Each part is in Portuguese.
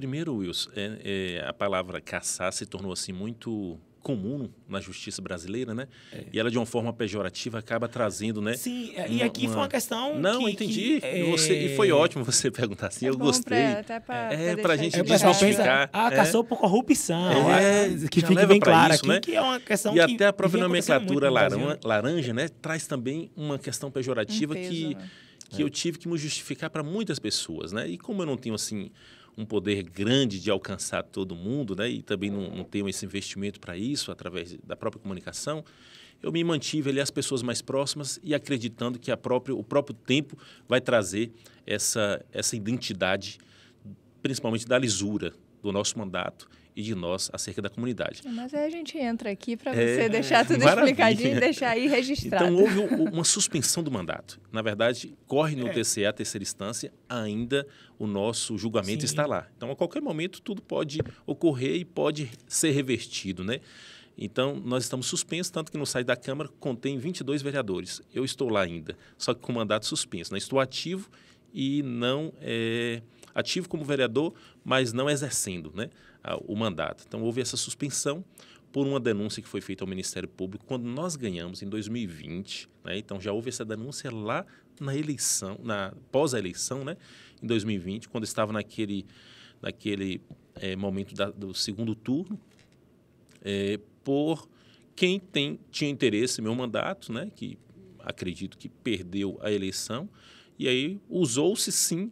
Primeiro, Wilson, é, é, a palavra caçar se tornou assim muito comum na justiça brasileira, né? É. E ela de uma forma pejorativa acaba trazendo, né? Sim, é, uma, e aqui uma... foi uma questão. Não, que, entendi. Que, você, E foi é, ótimo você perguntar assim. É eu gostei. Pra, até pra, é para a gente é, desmistificar. ah, é. caçou por corrupção. Ah, que fica bem claro isso, aqui, né? que é uma questão. E que até a própria nomenclatura laranja, laranja, né? Traz também uma questão pejorativa um peso, que, né? que eu tive que me justificar para muitas pessoas, né? E como eu não tenho assim um poder grande de alcançar todo mundo, né? E também não, não tenho esse investimento para isso através da própria comunicação. Eu me mantive ali as pessoas mais próximas e acreditando que a própria, o próprio tempo vai trazer essa, essa identidade, principalmente da lisura do nosso mandato e de nós acerca da comunidade. Mas aí a gente entra aqui para é, você é, deixar tudo maravilha. explicadinho e deixar aí registrado. Então, houve uma suspensão do mandato. Na verdade, corre no é. TCE, a terceira instância, ainda o nosso julgamento Sim. está lá. Então, a qualquer momento, tudo pode ocorrer e pode ser revertido, né? Então, nós estamos suspensos, tanto que no site da Câmara contém 22 vereadores. Eu estou lá ainda, só que com mandato suspenso. Né? Estou ativo e não... É ativo como vereador, mas não exercendo né, o mandato. Então, houve essa suspensão por uma denúncia que foi feita ao Ministério Público quando nós ganhamos em 2020. Né? Então, já houve essa denúncia lá na eleição, na pós a eleição, né, em 2020, quando estava naquele, naquele é, momento da, do segundo turno, é, por quem tem, tinha interesse no meu mandato, né, que acredito que perdeu a eleição, e aí usou-se sim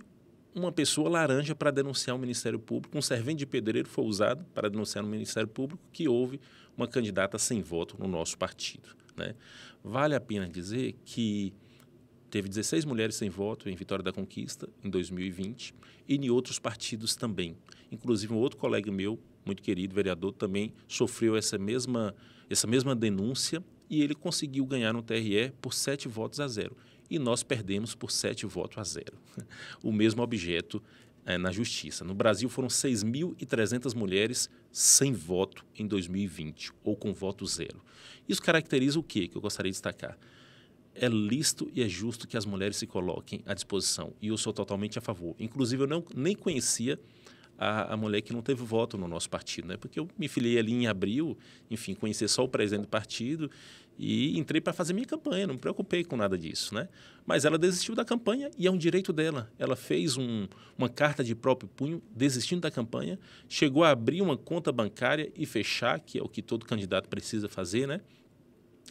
uma pessoa laranja para denunciar o Ministério Público. Um servente de pedreiro foi usado para denunciar no Ministério Público que houve uma candidata sem voto no nosso partido. Né? Vale a pena dizer que teve 16 mulheres sem voto em Vitória da Conquista em 2020 e em outros partidos também. Inclusive, um outro colega meu, muito querido, vereador, também sofreu essa mesma, essa mesma denúncia e ele conseguiu ganhar no TRE por sete votos a zero e nós perdemos por 7 votos a zero. O mesmo objeto é, na justiça. No Brasil foram 6.300 mulheres sem voto em 2020, ou com voto zero. Isso caracteriza o quê que eu gostaria de destacar? é listo e é justo que as mulheres se coloquem à disposição. E eu sou totalmente a favor. Inclusive, eu não, nem conhecia a, a mulher que não teve voto no nosso partido, né? Porque eu me filiei ali em abril, enfim, conheci só o presidente do partido e entrei para fazer minha campanha, não me preocupei com nada disso, né? Mas ela desistiu da campanha e é um direito dela. Ela fez um, uma carta de próprio punho desistindo da campanha, chegou a abrir uma conta bancária e fechar, que é o que todo candidato precisa fazer, né?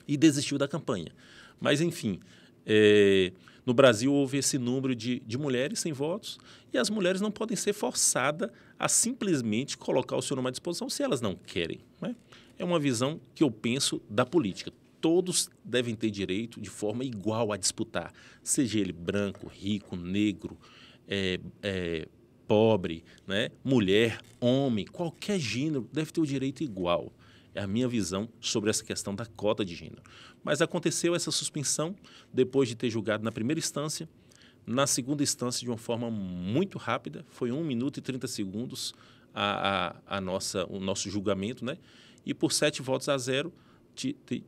E desistiu da campanha. Mas, enfim, é, no Brasil, houve esse número de, de mulheres sem votos e as mulheres não podem ser forçadas a simplesmente colocar o seu nome à disposição se elas não querem. Né? É uma visão que eu penso da política. Todos devem ter direito de forma igual a disputar, seja ele branco, rico, negro, é, é, pobre, né? mulher, homem, qualquer gênero deve ter o direito igual. É a minha visão sobre essa questão da cota de gênero. Mas aconteceu essa suspensão depois de ter julgado na primeira instância. Na segunda instância, de uma forma muito rápida, foi 1 minuto e 30 segundos a, a, a nossa, o nosso julgamento, né? E por sete votos a zero,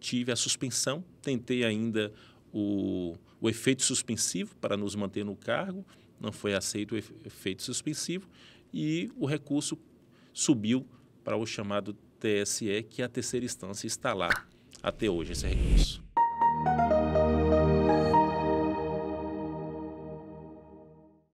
tive a suspensão, tentei ainda o, o efeito suspensivo para nos manter no cargo, não foi aceito o efeito suspensivo e o recurso subiu para o chamado TSE, que a terceira instância, está lá até hoje esse recurso.